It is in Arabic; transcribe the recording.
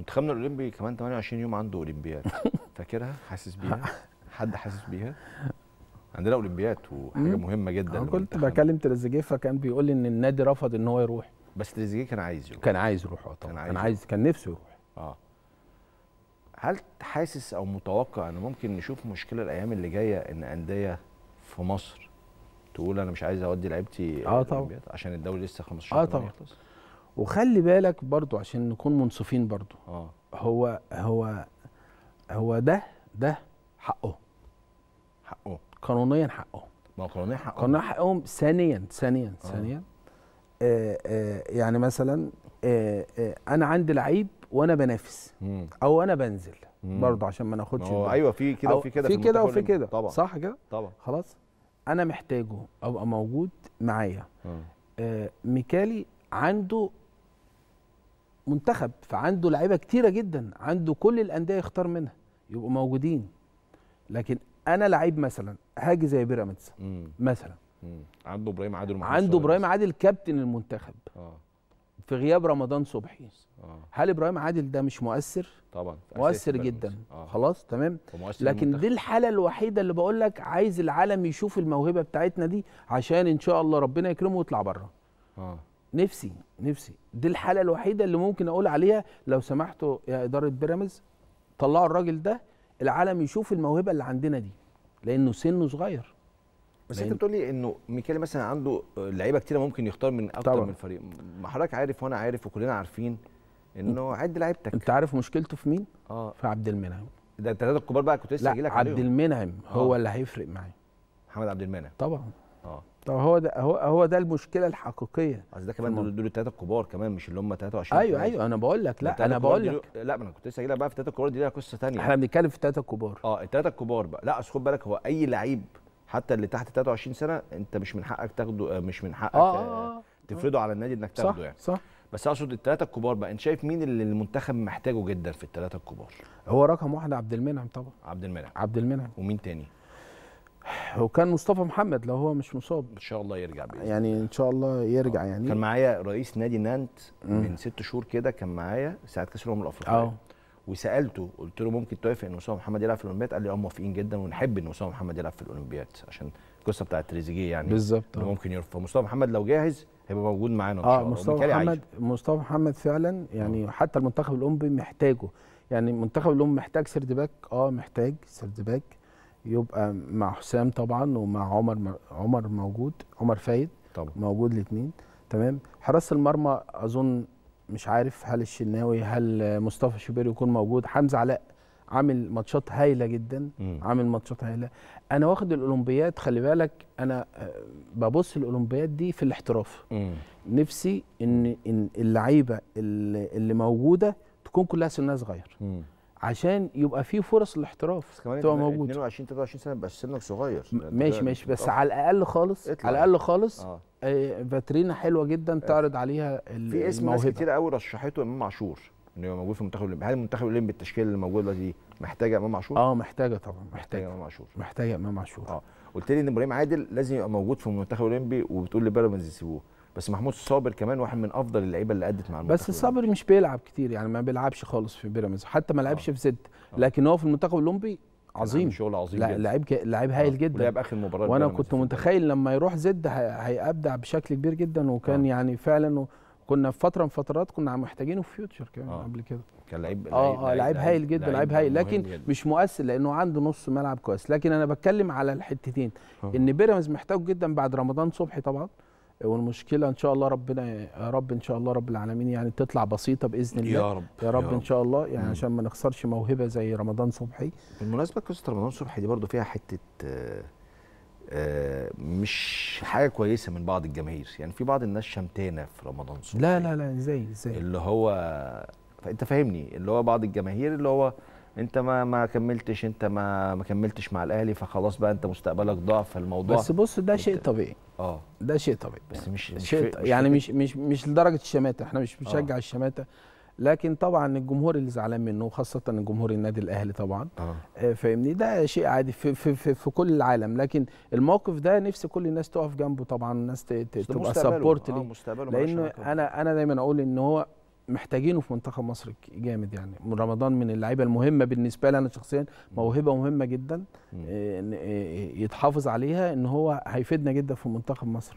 منتخبنا الاولمبي كمان 28 يوم عنده اولمبياد فاكرها حاسس بيها حد حاسس بيها عندنا اولمبياد وحاجه مهمه جدا انا كنت بكلم تريزيجيه فكان بيقول لي ان النادي رفض ان هو يروح بس تريزيجيه كان عايز يروح كان عايز يروح اه طبعا كان عايز, كان, عايز كان نفسه يروح اه هل حاسس او متوقع ان ممكن نشوف مشكله الايام اللي جايه ان انديه في مصر تقول انا مش عايز اودي لعيبتي اه طبعا عشان الدوري لسه 15 اه طبعا يخلص وخلي بالك برضو عشان نكون منصفين برضو آه. هو هو هو ده ده حقه حقه قانونيا حقه ما هو قانونيا حقه قانونيا حقهم ثانيا ثانيا آه. ثانيا آه آه يعني مثلا آه آه انا عندي لعيب وانا بنافس مم. او انا بنزل برضو عشان ما ناخدش ايوه في كده وفي كده في كده وفي كده طبعا صح كده طبعا خلاص انا محتاجه ابقى موجود معايا آه, آه، ميكالي عنده منتخب فعنده لعيبه كتيره جدا عنده كل الانديه يختار منها يبقوا موجودين لكن انا لعيب مثلا هاجي زي بيراميدز مثلا مم. عنده ابراهيم عادل عنده ابراهيم عادل كابتن المنتخب آه. في غياب رمضان صبحي آه. هل ابراهيم عادل ده مش مؤثر طبعا مؤثر جدا آه. خلاص تمام لكن المنتخب. دي الحاله الوحيده اللي بقول لك عايز العالم يشوف الموهبه بتاعتنا دي عشان ان شاء الله ربنا يكرمه ويطلع بره آه. نفسي نفسي دي الحاله الوحيده اللي ممكن اقول عليها لو سمحتوا يا اداره بيراميدز طلعوا الراجل ده العالم يشوف الموهبه اللي عندنا دي لانه سنه صغير بس انت بتقول لي انه ميكالي مثلا عنده لعيبه كتيره ممكن يختار من اكتر من فريق ما حضرتك عارف وانا عارف وكلنا عارفين انه عد لعيبتك انت عارف مشكلته في مين؟ اه في عبد المنعم ده الثلاثه الكبار بقى كنت لسه هجيلك عبد المنعم هو آه. اللي هيفرق معايا محمد عبد المنعم طبعا طب هو ده هو هو ده المشكله الحقيقيه اصل ده كمان دول الثلاثه الكبار كمان مش اللي هم 23 ايوه ايوه انا بقول لك لا انا بقول لك لا ما انا كنت لسه جاي بقى في الثلاثه الكبار دي لها قصه ثانيه احنا بنتكلم في الثلاثه الكبار اه الثلاثه الكبار بقى لا اصل خد بالك هو اي لعيب حتى اللي تحت 23 سنه انت مش من حقك تاخده آه، مش من حقك آه آه, آه،, آه، تفرضه آه على النادي انك تاخده صح يعني صح بس اقصد الثلاثه الكبار بقى انت شايف مين اللي المنتخب محتاجه جدا في الثلاثه الكبار هو رقم واحد عبد المنعم طبعا عبد المنعم عبد المنعم ومين تاني وكان مصطفى محمد لو هو مش مصاب ان شاء الله يرجع بإذن يعني ان شاء الله يرجع أوه. يعني كان معايا رئيس نادي نانت من ست شهور كده كان معايا ساعه كاس الامم الافريقيه أه. وسالته قلت له ممكن توافق ان مصطفى محمد يلعب في الاولمبياد قال لي اه موافقين جدا ونحب ان مصطفى محمد يلعب في الاولمبياد عشان القصه بتاعت تريزيجيه يعني بالظبط ممكن يرفض مصطفى محمد لو جاهز هيبقى موجود معانا ان آه، شاء الله اه مصطفى محمد مصطفى محمد فعلا يعني أوه. حتى المنتخب الاولمبي محتاجه يعني المنتخب الاولمبي محتاج سيرد باك اه محتاج سيرد باك يبقى مع حسام طبعا ومع عمر م... عمر موجود عمر فايد طبعا موجود الاثنين تمام حراسه المرمى اظن مش عارف هل الشناوي هل مصطفى شوبير يكون موجود حمزه علاء عامل ماتشات هايله جدا عامل ماتشات هايله انا واخد الاولمبياد خلي بالك انا آه، ببص الاولمبياد دي في الاحتراف مم. نفسي ان ان اللعيبه اللي موجوده تكون كلها سنها صغير مم. عشان يبقى في فرص الاحتراف تبقى موجود 22 23 سنه يبقى سنك صغير ماشي ماشي بس أوه. على الاقل خالص اطلع. على الاقل خالص آه, آه، فاترينا حلوه جدا آه. تعرض عليها في اسم ناس كتير قوي رشحته امام عاشور انه يبقى موجود في المنتخب الاولمبي هل المنتخب الاولمبي بالتشكيله اللي موجوده دلوقتي محتاجه امام عاشور؟ اه محتاجه طبعا محتاجه امام عاشور محتاجه امام عاشور اه قلت لي ان ابراهيم عادل لازم يبقى موجود في المنتخب الاولمبي وبتقول لي بيراميدز يسيبوه بس محمود صابر كمان واحد من افضل اللعيبه اللي ادت مع المنتخب بس صابر مش بيلعب كتير يعني ما بيلعبش خالص في بيراميدز حتى ما لعبش آه. في زد آه. لكن هو في المنتخب الاولمبي عظيم شغل عظيم لا لعيب لعيب هايل آه. جدا ولعب اخر مباراه وانا كنت متخيل لما يروح زد هيبدع بشكل كبير جدا وكان آه. يعني فعلا كنا في فتره من فترات كنا محتاجينه في فيوتشر كمان آه. قبل كده كان لعيب اه اه لعيب هايل جدا لعيب هايل لكن جداً. مش مؤثر لانه عنده نص ملعب كويس لكن انا بتكلم على الحتتين آه. ان بيراميدز محتاج جدا بعد رمضان صبحي طبعا والمشكله ان شاء الله ربنا يا رب ان شاء الله رب العالمين يعني تطلع بسيطه باذن الله يا رب يا رب, يا رب ان شاء الله يعني مم. عشان ما نخسرش موهبه زي رمضان صبحي بالمناسبه قصه رمضان صبحي دي برضو فيها حته آه، آه، مش حاجه كويسه من بعض الجماهير يعني في بعض الناس شمتانه في رمضان صبحي لا لا لا ازاي ازاي اللي هو انت فاهمني اللي هو بعض الجماهير اللي هو انت ما ما كملتش انت ما ما كملتش مع الاهلي فخلاص بقى انت مستقبلك ضاع في الموضوع بس بص ده شيء طبيعي اه ده شيء طبيعي بس مش يعني شيء مش يعني مش مش مش لدرجه الشماته احنا مش آه. بنشجع الشماته لكن طبعا الجمهور اللي زعلان منه وخاصه جمهور النادي الاهلي طبعا آه. آه. فاهمني ده شيء عادي في, في, في, في كل العالم لكن الموقف ده نفسي كل الناس تقف جنبه طبعا الناس تبقى سبورت آه، ليه لان انا انا دايما اقول ان هو محتاجينه في منتخب مصر جامد يعني من رمضان من اللعيبه المهمه بالنسبه لي انا شخصيا موهبه مهمه جدا آه، آه، يتحافظ عليها ان هو هيفيدنا جدا في منتخب مصر